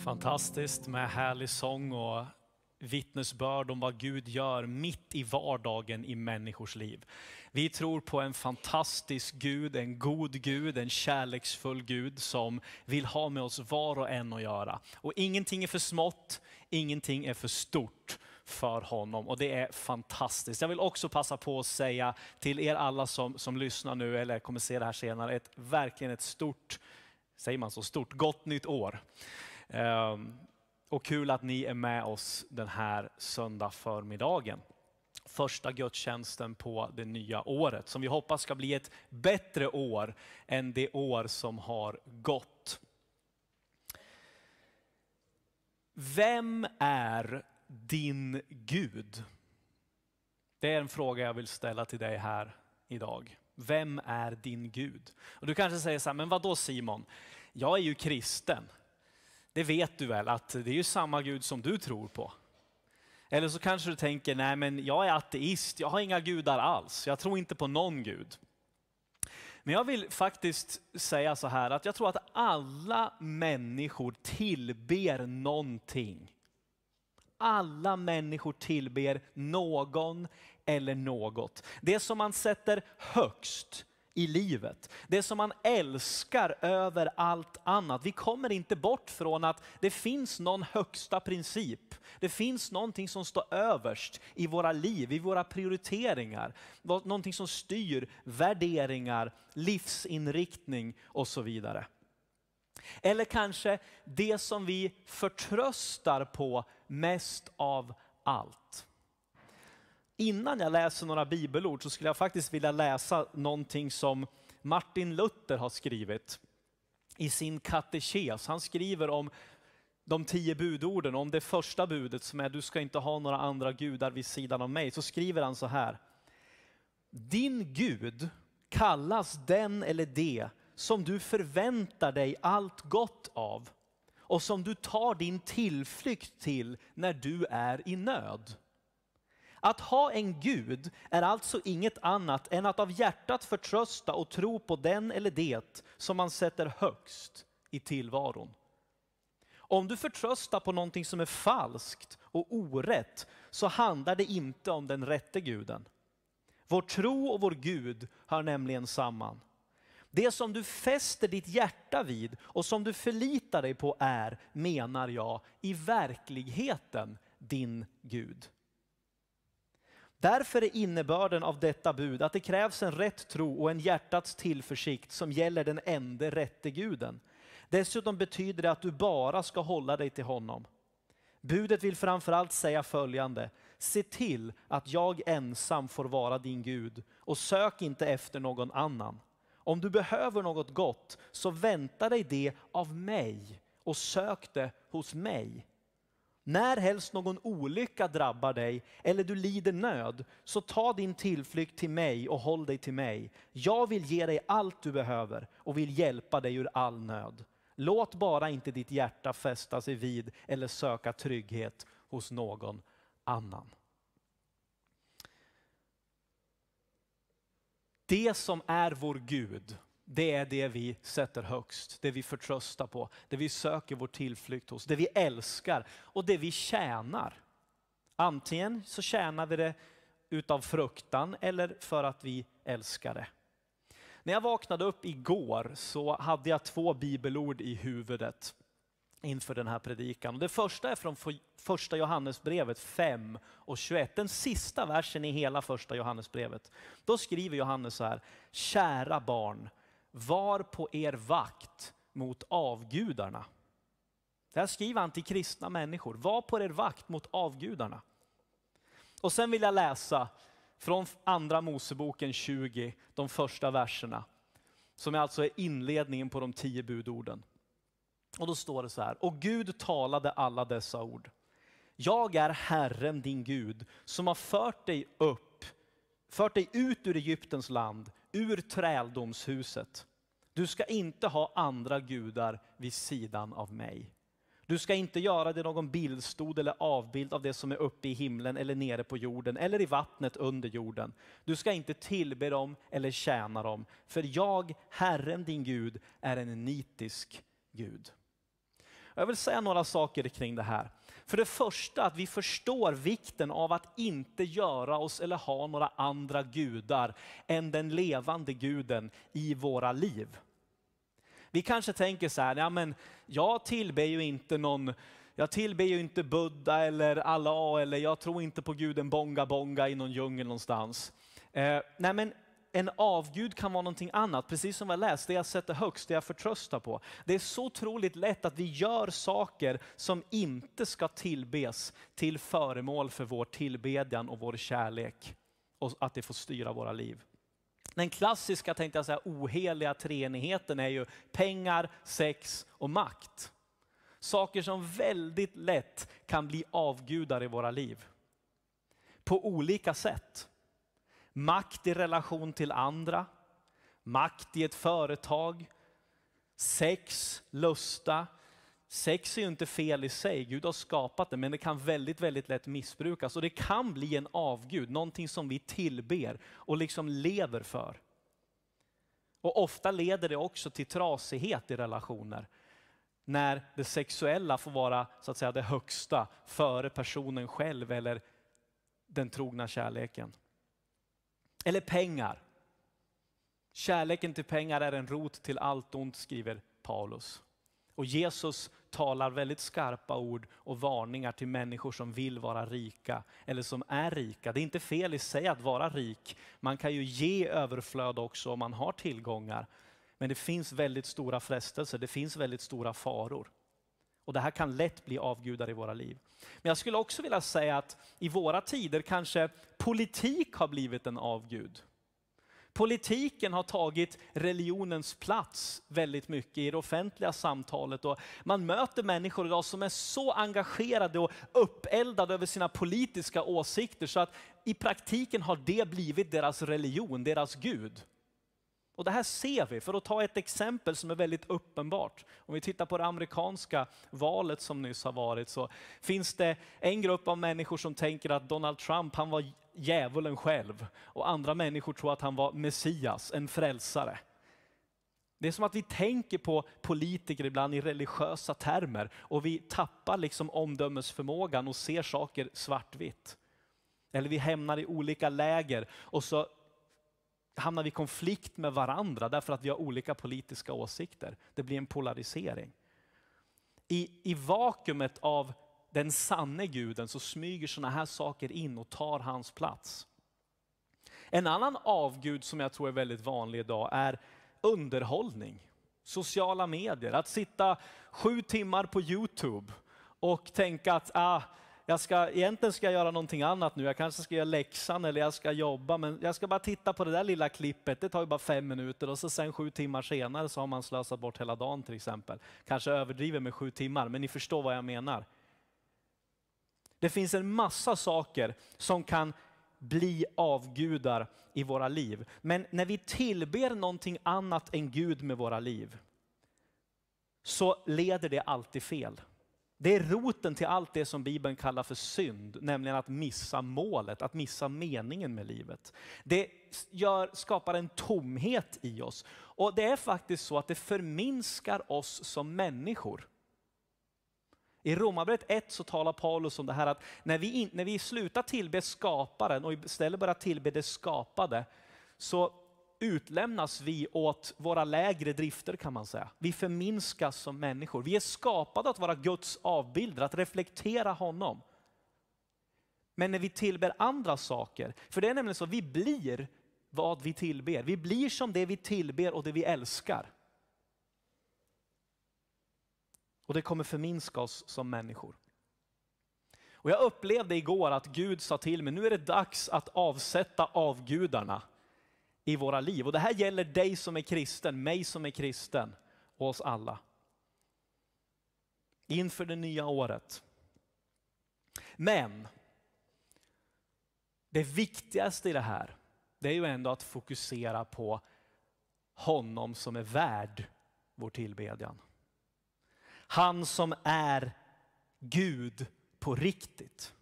Fantastiskt med härlig sång och vittnesbörd om vad Gud gör mitt i vardagen i människors liv. Vi tror på en fantastisk Gud, en god Gud, en kärleksfull Gud som vill ha med oss var och en att göra. Och ingenting är för smått, ingenting är för stort för honom och det är fantastiskt. Jag vill också passa på att säga till er alla som, som lyssnar nu eller kommer se det här senare, ett, verkligen ett stort, säger man så, stort gott nytt år. Ehm, och kul att ni är med oss den här söndag förmiddagen. Första gudstjänsten på det nya året som vi hoppas ska bli ett bättre år än det år som har gått. Vem är din Gud? Det är en fråga jag vill ställa till dig här idag. Vem är din Gud? Och du kanske säger så här, men vad då Simon? Jag är ju kristen det vet du väl att det är ju samma Gud som du tror på. Eller så kanske du tänker, nej men jag är ateist, jag har inga gudar alls, jag tror inte på någon gud. Men jag vill faktiskt säga så här att jag tror att alla människor tillber någonting. Alla människor tillber någon eller något. Det som man sätter högst, i livet. Det som man älskar över allt annat. Vi kommer inte bort från att det finns någon högsta princip. Det finns någonting som står överst i våra liv, i våra prioriteringar. Någonting som styr värderingar, livsinriktning och så vidare. Eller kanske det som vi förtröstar på mest av allt innan jag läser några bibelord så skulle jag faktiskt vilja läsa någonting som Martin Luther har skrivit i sin katekes. Han skriver om de tio budorden, om det första budet som är du ska inte ha några andra gudar vid sidan av mig. Så skriver han så här. Din Gud kallas den eller det som du förväntar dig allt gott av och som du tar din tillflykt till när du är i nöd. Att ha en Gud är alltså inget annat än att av hjärtat förtrösta och tro på den eller det som man sätter högst i tillvaron. Om du förtröstar på någonting som är falskt och orätt så handlar det inte om den rätte guden. Vår tro och vår Gud hör nämligen samman. Det som du fäster ditt hjärta vid och som du förlitar dig på är, menar jag, i verkligheten din Gud. Därför är innebörden av detta bud att det krävs en rätt tro och en hjärtats tillförsikt som gäller den enda rätte guden. Dessutom betyder det att du bara ska hålla dig till honom. Budet vill framförallt säga följande. Se till att jag ensam får vara din Gud och sök inte efter någon annan. Om du behöver något gott så vänta dig det av mig och sök det hos mig. När helst någon olycka drabbar dig eller du lider nöd, så ta din tillflykt till mig och håll dig till mig. Jag vill ge dig allt du behöver och vill hjälpa dig ur all nöd. Låt bara inte ditt hjärta fästa sig vid eller söka trygghet hos någon annan. Det som är vår Gud det är det vi sätter högst, det vi förtröstar på, det vi söker vår tillflykt hos, det vi älskar och det vi tjänar. Antingen så tjänar vi det utav fruktan eller för att vi älskar det. När jag vaknade upp igår så hade jag två bibelord i huvudet inför den här predikan. Det första är från första Johannesbrevet 5 och 21, den sista versen i hela första Johannesbrevet. Då skriver Johannes så här, kära barn, var på er vakt mot avgudarna. Det här skriver han till kristna människor. Var på er vakt mot avgudarna. Och sen vill jag läsa från andra Moseboken 20, de första verserna. Som alltså är inledningen på de tio budorden. Och då står det så här, och Gud talade alla dessa ord. Jag är Herren din Gud som har fört dig upp, fört dig ut ur Egyptens land, ur träldomshuset. Du ska inte ha andra gudar vid sidan av mig. Du ska inte göra dig någon bildstod eller avbild av det som är uppe i himlen eller nere på jorden eller i vattnet under jorden. Du ska inte tillbe dem eller tjäna dem. För jag, Herren din Gud, är en nitisk Gud. Jag vill säga några saker kring det här. För det första att vi förstår vikten av att inte göra oss eller ha några andra gudar än den levande guden i våra liv. Vi kanske tänker så här, ja men jag tillber ju inte någon jag tillber ju inte Buddha eller Allah eller jag tror inte på guden Bonga Bonga i någon djungel någonstans. Eh, nej men en avgud kan vara någonting annat, precis som vi läst, det jag sätter högst, det jag förtröstar på. Det är så otroligt lätt att vi gör saker som inte ska tillbes till föremål för vår tillbedjan och vår kärlek och att det får styra våra liv. Den klassiska tänkte jag säga, oheliga treenigheten är ju pengar, sex och makt. Saker som väldigt lätt kan bli avgudar i våra liv. På olika sätt makt i relation till andra, makt i ett företag, sex, lusta. Sex är ju inte fel i sig, Gud har skapat det, men det kan väldigt, väldigt lätt missbrukas. Och det kan bli en avgud, någonting som vi tillber och liksom lever för. Och ofta leder det också till trasighet i relationer. När det sexuella får vara så att säga, det högsta före personen själv eller den trogna kärleken. Eller pengar. Kärleken till pengar är en rot till allt ont, skriver Paulus. Och Jesus talar väldigt skarpa ord och varningar till människor som vill vara rika eller som är rika. Det är inte fel i sig att vara rik. Man kan ju ge överflöd också om man har tillgångar. Men det finns väldigt stora frestelser, det finns väldigt stora faror. Och det här kan lätt bli avgudar i våra liv. Men jag skulle också vilja säga att i våra tider kanske politik har blivit en avgud. Politiken har tagit religionens plats väldigt mycket i det offentliga samtalet. Och man möter människor idag som är så engagerade och uppeldade över sina politiska åsikter så att i praktiken har det blivit deras religion, deras Gud. Och det här ser vi, för att ta ett exempel som är väldigt uppenbart. Om vi tittar på det amerikanska valet som nyss har varit så finns det en grupp av människor som tänker att Donald Trump, han var djävulen själv. Och andra människor tror att han var Messias, en frälsare. Det är som att vi tänker på politiker ibland i religiösa termer och vi tappar liksom omdömesförmågan och ser saker svartvitt. Eller vi hämnar i olika läger och så hamnar vi i konflikt med varandra därför att vi har olika politiska åsikter. Det blir en polarisering. I, i vakuumet av den sanne guden så smyger sådana här saker in och tar hans plats. En annan avgud som jag tror är väldigt vanlig idag är underhållning. Sociala medier, att sitta sju timmar på Youtube och tänka att ah, jag ska, egentligen ska jag göra någonting annat nu. Jag kanske ska göra läxan eller jag ska jobba, men jag ska bara titta på det där lilla klippet. Det tar ju bara fem minuter och så sen sju timmar senare så har man slösat bort hela dagen till exempel. Kanske överdriver med sju timmar, men ni förstår vad jag menar. Det finns en massa saker som kan bli avgudar i våra liv. Men när vi tillber någonting annat än Gud med våra liv, så leder det alltid fel. Det är roten till allt det som Bibeln kallar för synd, nämligen att missa målet, att missa meningen med livet. Det gör, skapar en tomhet i oss. Och det är faktiskt så att det förminskar oss som människor. I Romarbrevet 1 så talar Paulus om det här att när vi, in, när vi slutar tillbe skaparen och istället börjar tillbe det skapade, så utlämnas vi åt våra lägre drifter kan man säga. Vi förminskas som människor. Vi är skapade att vara Guds avbilder, att reflektera honom. Men när vi tillber andra saker, för det är nämligen så, vi blir vad vi tillber. Vi blir som det vi tillber och det vi älskar. Och det kommer förminska oss som människor. Och jag upplevde igår att Gud sa till mig, nu är det dags att avsätta avgudarna i våra liv. Och det här gäller dig som är kristen, mig som är kristen och oss alla. Inför det nya året. Men det viktigaste i det här, det är ju ändå att fokusera på honom som är värd vår tillbedjan. Han som är Gud på riktigt.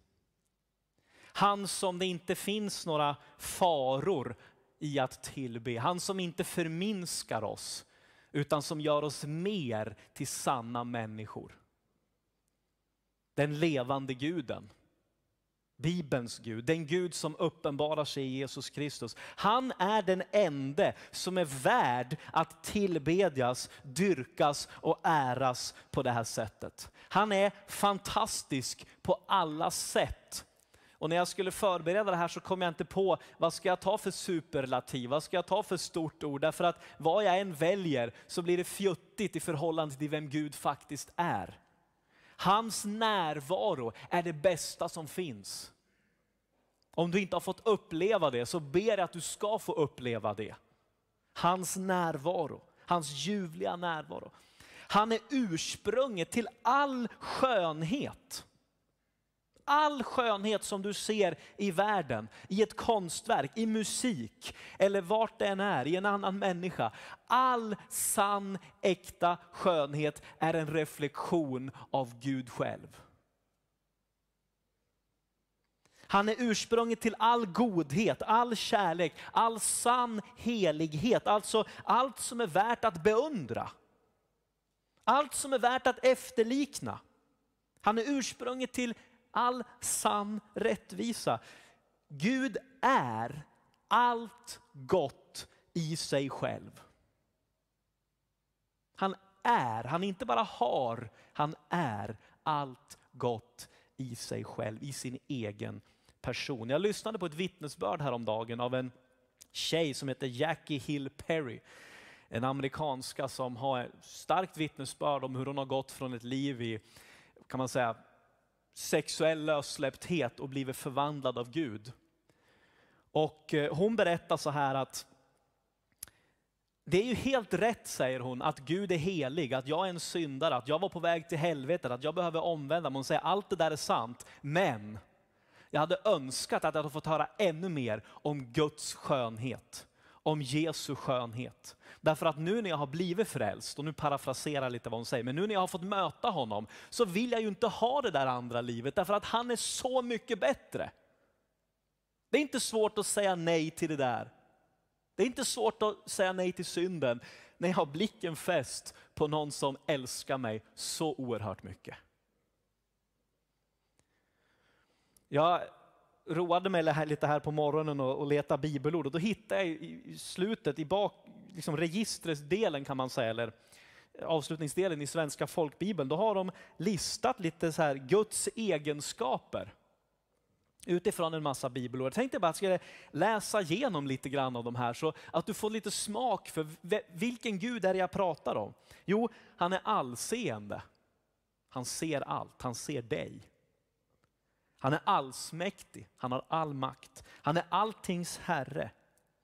Han som det inte finns några faror i att tillbe. Han som inte förminskar oss utan som gör oss mer till sanna människor. Den levande guden. Bibelns Gud, den Gud som uppenbarar sig i Jesus Kristus. Han är den ende som är värd att tillbedjas, dyrkas och äras på det här sättet. Han är fantastisk på alla sätt och när jag skulle förbereda det här så kom jag inte på vad ska jag ta för superlativ, vad ska jag ta för stort ord? Därför att vad jag än väljer så blir det fjuttigt i förhållande till vem Gud faktiskt är. Hans närvaro är det bästa som finns. Om du inte har fått uppleva det så ber jag att du ska få uppleva det. Hans närvaro, hans ljuvliga närvaro. Han är ursprunget till all skönhet all skönhet som du ser i världen, i ett konstverk, i musik eller vart det än är, i en annan människa. All sann, äkta skönhet är en reflektion av Gud själv. Han är ursprunget till all godhet, all kärlek, all sann helighet, alltså allt som är värt att beundra. Allt som är värt att efterlikna. Han är ursprunget till all sann rättvisa. Gud är allt gott i sig själv. Han är, han inte bara har, han är allt gott i sig själv, i sin egen person. Jag lyssnade på ett vittnesbörd häromdagen av en tjej som heter Jackie Hill Perry. En amerikanska som har ett starkt vittnesbörd om hur hon har gått från ett liv i, kan man säga, sexuell lössläppthet och blivit förvandlad av Gud. Och eh, hon berättar så här att det är ju helt rätt, säger hon, att Gud är helig, att jag är en syndare, att jag var på väg till helvetet, att jag behöver omvända mig. Hon säger allt det där är sant, men jag hade önskat att jag hade fått höra ännu mer om Guds skönhet, om Jesu skönhet. Därför att nu när jag har blivit frälst, och nu parafraserar jag lite vad hon säger, men nu när jag har fått möta honom så vill jag ju inte ha det där andra livet därför att han är så mycket bättre. Det är inte svårt att säga nej till det där. Det är inte svårt att säga nej till synden när jag har blicken fäst på någon som älskar mig så oerhört mycket. Jag roade mig lite här på morgonen och, och letade bibelord och då hittade jag i slutet, i bak, liksom registresdelen kan man säga, eller avslutningsdelen i Svenska folkbibeln, då har de listat lite så här Guds egenskaper utifrån en massa bibelord. Tänk dig bara att ska läsa igenom lite grann av de här så att du får lite smak för vilken Gud är det jag pratar om? Jo, han är allseende. Han ser allt, han ser dig. Han är allsmäktig, han har all makt. Han är alltings herre.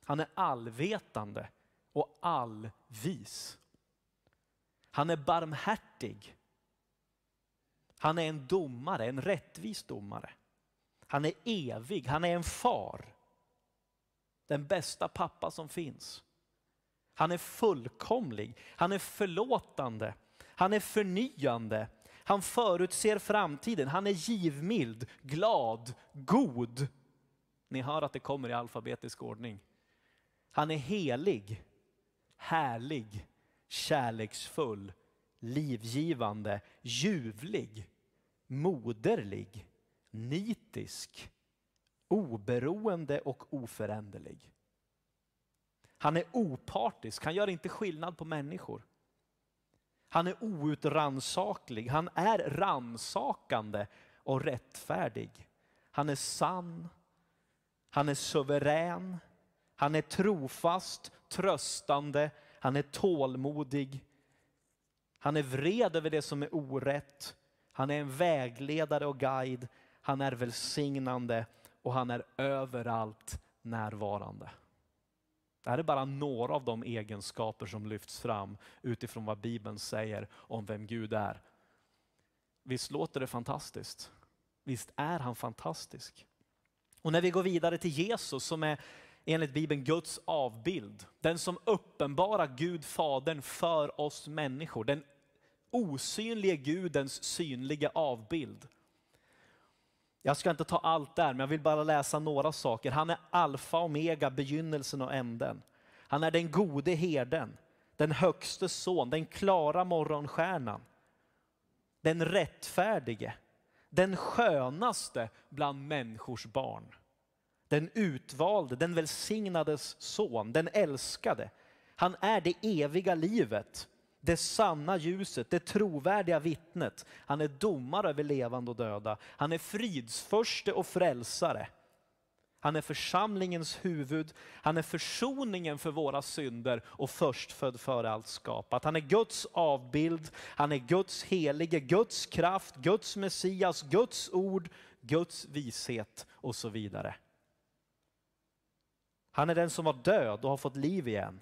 Han är allvetande och all vis. Han är barmhärtig. Han är en domare, en rättvis domare. Han är evig, han är en far. Den bästa pappa som finns. Han är fullkomlig, han är förlåtande, han är förnyande, han förutser framtiden, han är givmild, glad, god. Ni hör att det kommer i alfabetisk ordning. Han är helig härlig, kärleksfull, livgivande, ljuvlig, moderlig, nitisk, oberoende och oföränderlig. Han är opartisk, han gör inte skillnad på människor. Han är outrannsaklig, han är ransakande och rättfärdig. Han är sann, han är suverän, han är trofast tröstande, han är tålmodig. Han är vred över det som är orätt. Han är en vägledare och guide. Han är välsignande och han är överallt närvarande. Det här är bara några av de egenskaper som lyfts fram utifrån vad Bibeln säger om vem Gud är. Visst låter det fantastiskt? Visst är han fantastisk? Och när vi går vidare till Jesus som är enligt Bibeln Guds avbild. Den som uppenbarar Gud Fadern för oss människor. Den osynlige Gudens synliga avbild. Jag ska inte ta allt där, men jag vill bara läsa några saker. Han är alfa och omega, begynnelsen och änden. Han är den gode herden, den högste son, den klara morgonstjärnan. Den rättfärdige, den skönaste bland människors barn den utvalde, den välsignades son, den älskade. Han är det eviga livet, det sanna ljuset, det trovärdiga vittnet. Han är domare över levande och döda. Han är fridsförste och frälsare. Han är församlingens huvud, han är försoningen för våra synder och förstfödd före allt skapat. Han är Guds avbild, han är Guds helige, Guds kraft, Guds Messias, Guds ord, Guds vishet och så vidare. Han är den som var död och har fått liv igen.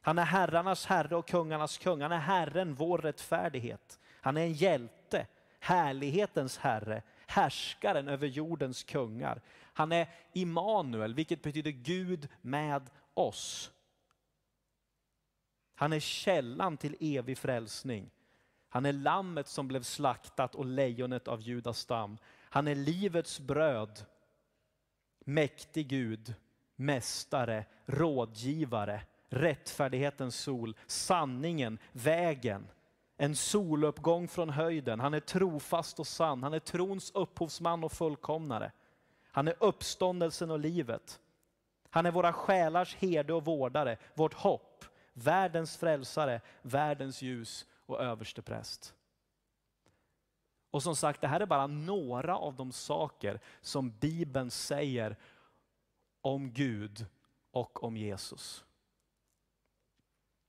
Han är herrarnas herre och kungarnas kung. Han är Herren, vår rättfärdighet. Han är en hjälte, härlighetens herre, härskaren över jordens kungar. Han är Immanuel, vilket betyder Gud med oss. Han är källan till evig frälsning. Han är lammet som blev slaktat och lejonet av Judas stam. Han är livets bröd, mäktig Gud, mästare, rådgivare, rättfärdighetens sol, sanningen, vägen. En soluppgång från höjden. Han är trofast och sann. Han är trons upphovsman och fullkomnare. Han är uppståndelsen och livet. Han är våra själars herde och vårdare, vårt hopp, världens frälsare, världens ljus och överstepräst. Och som sagt, det här är bara några av de saker som Bibeln säger om Gud och om Jesus.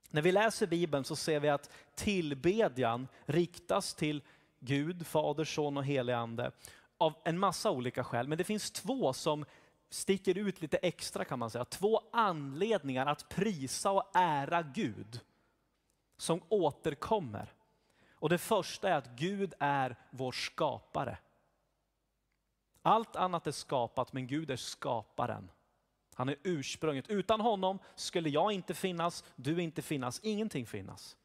När vi läser Bibeln så ser vi att tillbedjan riktas till Gud, Fader, Son och Helige Ande av en massa olika skäl. Men det finns två som sticker ut lite extra kan man säga. Två anledningar att prisa och ära Gud som återkommer. Och det första är att Gud är vår skapare. Allt annat är skapat men Gud är skaparen. Han är ursprunget. Utan honom skulle jag inte finnas, du inte finnas, ingenting finnas.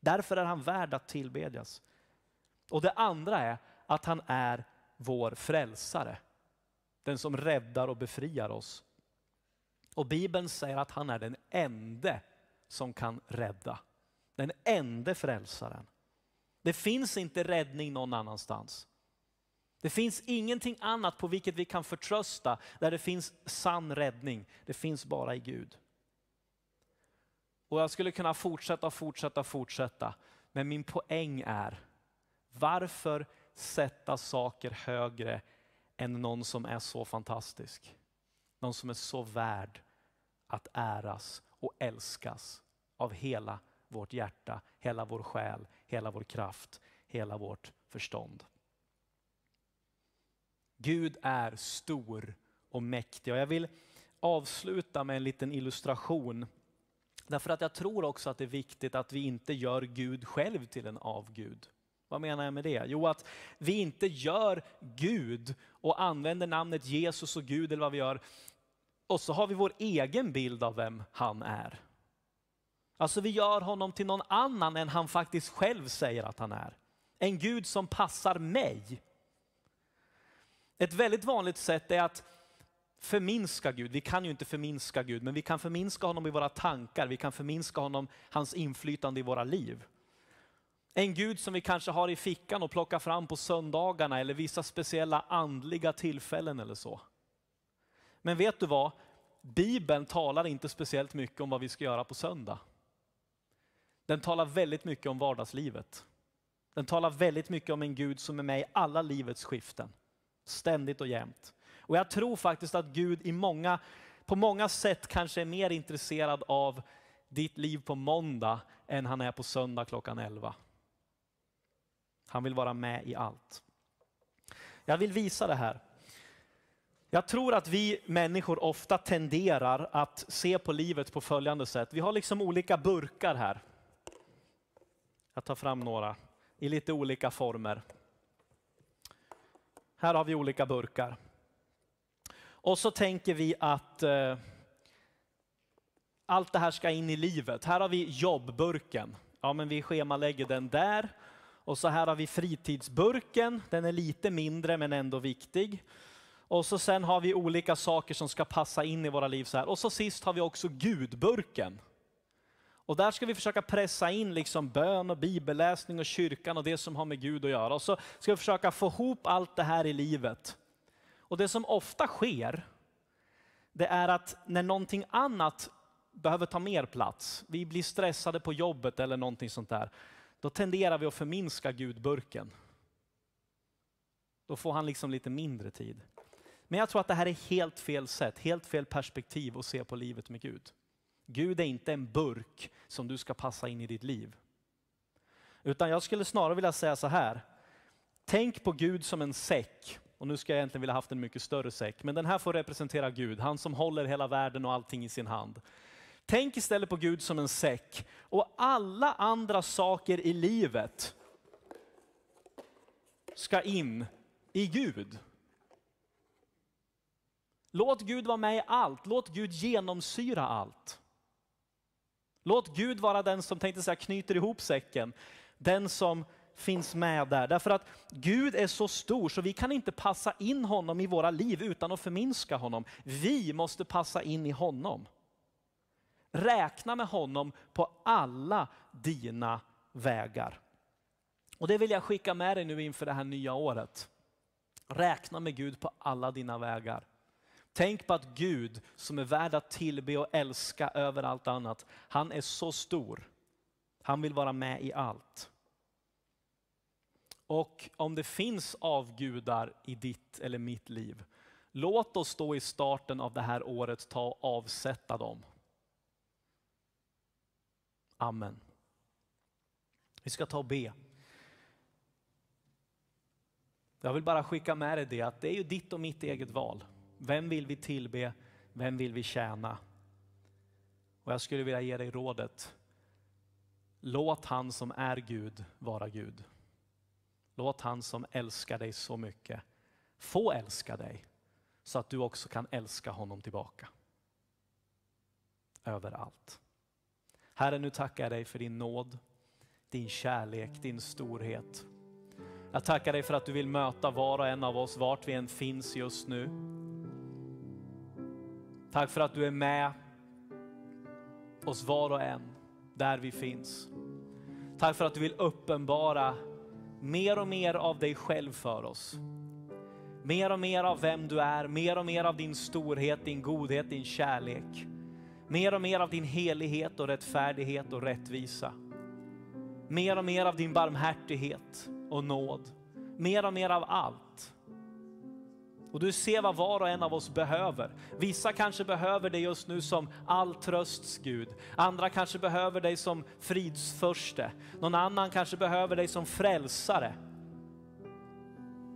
Därför är han värd att tillbedjas. Och det andra är att han är vår frälsare. Den som räddar och befriar oss. Och Bibeln säger att han är den ende som kan rädda. Den ende frälsaren. Det finns inte räddning någon annanstans. Det finns ingenting annat på vilket vi kan förtrösta, där det finns sann räddning. Det finns bara i Gud. Och jag skulle kunna fortsätta, fortsätta, fortsätta. Men min poäng är, varför sätta saker högre än någon som är så fantastisk? Någon som är så värd att äras och älskas av hela vårt hjärta, hela vår själ, hela vår kraft, hela vårt förstånd. Gud är stor och mäktig. Och jag vill avsluta med en liten illustration. Därför att jag tror också att det är viktigt att vi inte gör Gud själv till en avgud. Vad menar jag med det? Jo, att vi inte gör Gud och använder namnet Jesus och Gud eller vad vi gör. Och så har vi vår egen bild av vem han är. Alltså vi gör honom till någon annan än han faktiskt själv säger att han är. En Gud som passar mig. Ett väldigt vanligt sätt är att förminska Gud. Vi kan ju inte förminska Gud, men vi kan förminska honom i våra tankar. Vi kan förminska honom, hans inflytande i våra liv. En Gud som vi kanske har i fickan och plockar fram på söndagarna eller vissa speciella andliga tillfällen eller så. Men vet du vad? Bibeln talar inte speciellt mycket om vad vi ska göra på söndag. Den talar väldigt mycket om vardagslivet. Den talar väldigt mycket om en Gud som är med i alla livets skiften ständigt och jämt. Och jag tror faktiskt att Gud i många, på många sätt kanske är mer intresserad av ditt liv på måndag än han är på söndag klockan 11. Han vill vara med i allt. Jag vill visa det här. Jag tror att vi människor ofta tenderar att se på livet på följande sätt. Vi har liksom olika burkar här. Jag tar fram några i lite olika former. Här har vi olika burkar. Och så tänker vi att eh, allt det här ska in i livet. Här har vi jobbburken. Ja, men vi schemalägger den där. Och så här har vi fritidsburken. Den är lite mindre men ändå viktig. Och så sen har vi olika saker som ska passa in i våra liv. Så här. Och så sist har vi också gudburken. Och där ska vi försöka pressa in liksom bön och bibelläsning och kyrkan och det som har med Gud att göra. Och så ska vi försöka få ihop allt det här i livet. Och det som ofta sker, det är att när någonting annat behöver ta mer plats, vi blir stressade på jobbet eller någonting sånt där, då tenderar vi att förminska gudburken. Då får han liksom lite mindre tid. Men jag tror att det här är helt fel sätt, helt fel perspektiv att se på livet med Gud. Gud är inte en burk som du ska passa in i ditt liv. Utan jag skulle snarare vilja säga så här. Tänk på Gud som en säck. Och nu ska jag egentligen vilja haft en mycket större säck, men den här får representera Gud, han som håller hela världen och allting i sin hand. Tänk istället på Gud som en säck och alla andra saker i livet ska in i Gud. Låt Gud vara med i allt, låt Gud genomsyra allt. Låt Gud vara den som tänkte säga knyter ihop säcken. Den som finns med där. Därför att Gud är så stor så vi kan inte passa in honom i våra liv utan att förminska honom. Vi måste passa in i honom. Räkna med honom på alla dina vägar. Och det vill jag skicka med dig nu inför det här nya året. Räkna med Gud på alla dina vägar. Tänk på att Gud, som är värd att tillbe och älska över allt annat, han är så stor. Han vill vara med i allt. Och om det finns avgudar i ditt eller mitt liv, låt oss då i starten av det här året ta och avsätta dem. Amen. Vi ska ta och be. Jag vill bara skicka med dig det att det är ju ditt och mitt eget val. Vem vill vi tillbe? Vem vill vi tjäna? Och jag skulle vilja ge dig rådet. Låt han som är Gud vara Gud. Låt han som älskar dig så mycket få älska dig så att du också kan älska honom tillbaka. Överallt. Herre, nu tackar jag dig för din nåd, din kärlek, din storhet. Jag tackar dig för att du vill möta var och en av oss vart vi än finns just nu. Tack för att du är med oss var och en där vi finns. Tack för att du vill uppenbara mer och mer av dig själv för oss. Mer och mer av vem du är, mer och mer av din storhet, din godhet, din kärlek. Mer och mer av din helighet och rättfärdighet och rättvisa. Mer och mer av din barmhärtighet och nåd. Mer och mer av allt. Och du ser vad var och en av oss behöver. Vissa kanske behöver dig just nu som all trösts Gud. Andra kanske behöver dig som fridsförste. Någon annan kanske behöver dig som frälsare.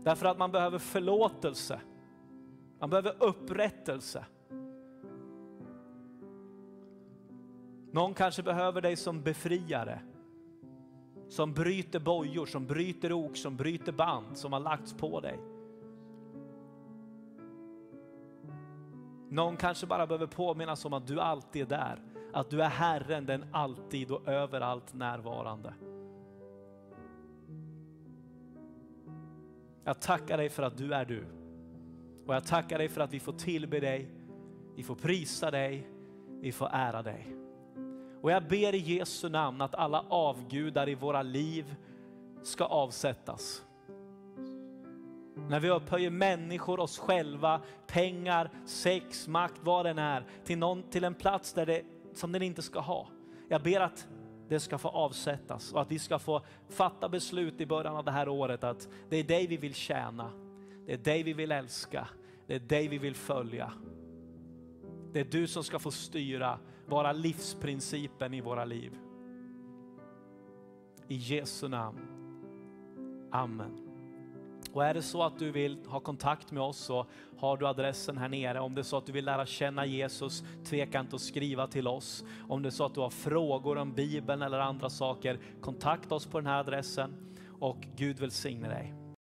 Därför att man behöver förlåtelse. Man behöver upprättelse. Någon kanske behöver dig som befriare. Som bryter bojor, som bryter ok, som bryter band som har lagts på dig. Någon kanske bara behöver påminnas om att du alltid är där. Att du är Herren, den alltid och överallt närvarande. Jag tackar dig för att du är du. Och jag tackar dig för att vi får tillbe dig, vi får prisa dig, vi får ära dig. Och jag ber i Jesu namn att alla avgudar i våra liv ska avsättas. När vi upphöjer människor, oss själva, pengar, sex, makt, vad den är, till, någon, till en plats där det, som den inte ska ha. Jag ber att det ska få avsättas och att vi ska få fatta beslut i början av det här året att det är dig vi vill tjäna. Det är dig vi vill älska. Det är dig vi vill följa. Det är du som ska få styra, vara livsprincipen i våra liv. I Jesu namn. Amen. Och är det så att du vill ha kontakt med oss så har du adressen här nere. Om det är så att du vill lära känna Jesus, tveka inte att skriva till oss. Om det är så att du har frågor om Bibeln eller andra saker, kontakta oss på den här adressen och Gud välsigne dig.